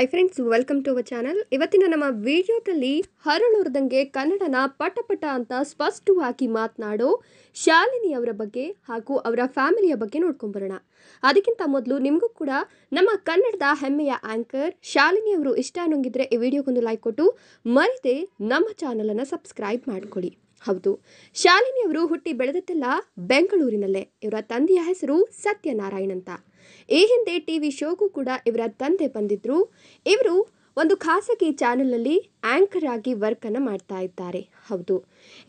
hi friends welcome to our channel ಇವತ್ತಿನ ನಮ್ಮ ವಿಡಿಯೋದಲ್ಲಿ ಹರಳುರ್ದಂಗೆ ಕನ್ನಡನ ಪಟ ಪಟ ಅಂತ ಸ್ಪಷ್ಟವಾಗಿ ಮಾತನಾಡೋ ಶಾಲಿನಿ ಅವರ ಬಗ್ಗೆ ಹಾಗೂ ಅವರ ಫ್ಯಾಮಿಲಿಯ ಬಗ್ಗೆ ನೋಡ್ಕೊಂಬರೋಣ ಅದಕ್ಕಿಂತ ಮೊದಲು ನಿಮಗೂ ಕೂಡ ನಮ್ಮ ಕನ್ನಡದ ಹೆಮ್ಮೆಯ ಆ್ಯಂಕರ್ ಶಾಲಿನಿ ಅವರು ಇಷ್ಟ ಅನ್ನೋಂಗಿದ್ರೆ ಈ ವಿಡಿಯೋಗೊಂದು ಲೈಕ್ ಕೊಟ್ಟು ಮರೆತೇ ನಮ್ಮ ಚಾನಲನ್ನು ಸಬ್ಸ್ಕ್ರೈಬ್ ಮಾಡಿಕೊಡಿ ಹೌದು ಶಾಲಿನಿಯವರು ಹುಟ್ಟಿ ಬೆಳೆದತ್ತೆಲ್ಲ ಬೆಂಗಳೂರಿನಲ್ಲೇ ಇವರ ತಂದೆಯ ಹೆಸರು ಸತ್ಯನಾರಾಯಣ್ ಅಂತ ಈ ಹಿಂದೆ ಟಿ ವಿ ಶೋಗೂ ಕೂಡ ಇವರ ತಂದೆ ಬಂದಿದ್ದರು ಇವರು ಒಂದು ಖಾಸಗಿ ಚಾನೆಲ್ನಲ್ಲಿ ಆಂಕರ್ ಆಗಿ ವರ್ಕನ್ನು ಮಾಡ್ತಾ ಇದ್ದಾರೆ ಹೌದು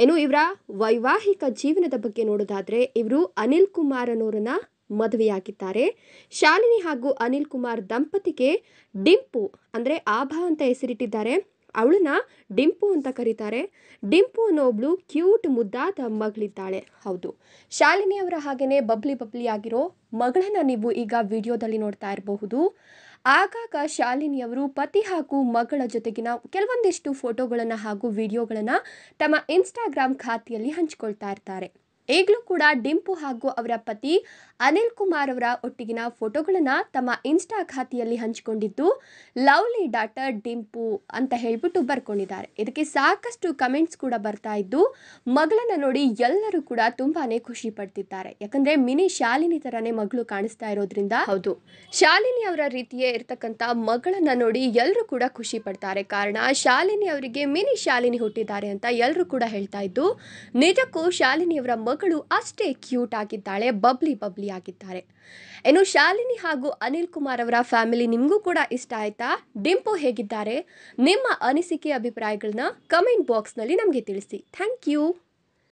ಏನು ಇವರ ವೈವಾಹಿಕ ಜೀವನದ ಬಗ್ಗೆ ನೋಡೋದಾದರೆ ಇವರು ಅನಿಲ್ ಕುಮಾರ್ ಅನ್ನೋರನ್ನ ಮದುವೆಯಾಗಿದ್ದಾರೆ ಶಾಲಿನಿ ಹಾಗೂ ಅನಿಲ್ ಕುಮಾರ್ ದಂಪತಿಗೆ ಡಿಂಪು ಅಂದರೆ ಆಭಾ ಅಂತ ಹೆಸರಿಟ್ಟಿದ್ದಾರೆ ಅವಳನ್ನ ಡಿಂಪು ಅಂತ ಕರೀತಾರೆ ಡಿಂಪು ಅನ್ನೋ ಒಬ್ಳು ಕ್ಯೂಟ್ ಮುದ್ದಾದ ಮಗಳಿದ್ದಾಳೆ ಹೌದು ಶಾಲಿನಿ ಅವರ ಹಾಗೆಯೇ ಬಬ್ಲಿ ಬಬ್ಲಿ ಆಗಿರೋ ಮಗಳನ್ನ ನೀವು ಈಗ ವಿಡಿಯೋದಲ್ಲಿ ನೋಡ್ತಾ ಇರಬಹುದು ಆಗಾಗ ಶಾಲಿನಿಯವರು ಪತಿ ಹಾಗೂ ಮಗಳ ಜೊತೆಗಿನ ಕೆಲವೊಂದಿಷ್ಟು ಫೋಟೋಗಳನ್ನು ಹಾಗೂ ವಿಡಿಯೋಗಳನ್ನು ತಮ್ಮ ಇನ್ಸ್ಟಾಗ್ರಾಮ್ ಖಾತೆಯಲ್ಲಿ ಹಂಚಿಕೊಳ್ತಾ ಇರ್ತಾರೆ ಈಗಲೂ ಕೂಡ ಡಿಂಪು ಹಾಗೂ ಅವರ ಪತಿ ಅನಿಲ್ ಕುಮಾರ್ ಅವರ ಒಟ್ಟಿಗಿನ ಫೋಟೋಗಳನ್ನು ತಮ್ಮ ಇನ್ಸ್ಟಾ ಖಾತೆಯಲ್ಲಿ ಹಂಚಿಕೊಂಡಿದ್ದು ಲವ್ಲಿ ಡಾಟರ್ ಡಿಂಪು ಅಂತ ಹೇಳ್ಬಿಟ್ಟು ಬರ್ಕೊಂಡಿದ್ದಾರೆ ಇದಕ್ಕೆ ಸಾಕಷ್ಟು ಕಮೆಂಟ್ಸ್ ಕೂಡ ಬರ್ತಾ ಇದ್ದು ಮಗಳನ್ನ ನೋಡಿ ಎಲ್ಲರೂ ಕೂಡ ತುಂಬಾನೇ ಖುಷಿ ಪಡ್ತಿದ್ದಾರೆ ಯಾಕಂದ್ರೆ ಮಿನಿ ಶಾಲಿನಿ ತರನೇ ಮಗಳು ಕಾಣಿಸ್ತಾ ಇರೋದ್ರಿಂದ ಹೌದು ಶಾಲಿನಿ ಅವರ ರೀತಿಯೇ ಇರತಕ್ಕಂಥ ಮಗಳನ್ನ ನೋಡಿ ಎಲ್ಲರೂ ಕೂಡ ಖುಷಿ ಪಡ್ತಾರೆ ಕಾರಣ ಶಾಲಿನಿ ಅವರಿಗೆ ಮಿನಿ ಶಾಲಿನಿ ಹುಟ್ಟಿದ್ದಾರೆ ಅಂತ ಎಲ್ಲರೂ ಕೂಡ ಹೇಳ್ತಾ ಇದ್ದು ನಿಜಕ್ಕೂ ಶಾಲಿನಿಯವರ ಮಗಳು ಮಗಳು ಅಷ್ಟೇ ಕ್ಯೂಟ್ ಆಗಿದ್ದಾಳೆ ಬಬ್ಲಿ ಬಬ್ಲಿ ಆಗಿದ್ದಾರೆ ಇನ್ನು ಶಾಲಿನಿ ಹಾಗೂ ಅನಿಲ್ ಕುಮಾರ್ ಅವರ ಫ್ಯಾಮಿಲಿ ನಿಮಗೂ ಕೂಡ ಇಷ್ಟ ಆಯ್ತಾ ಡಿಂಪು ಹೇಗಿದ್ದಾರೆ ನಿಮ್ಮ ಅನಿಸಿಕೆ ಅಭಿಪ್ರಾಯಗಳನ್ನ ಕಮೆಂಟ್ ಬಾಕ್ಸ್ನಲ್ಲಿ ನಮಗೆ ತಿಳಿಸಿ ಥ್ಯಾಂಕ್ ಯು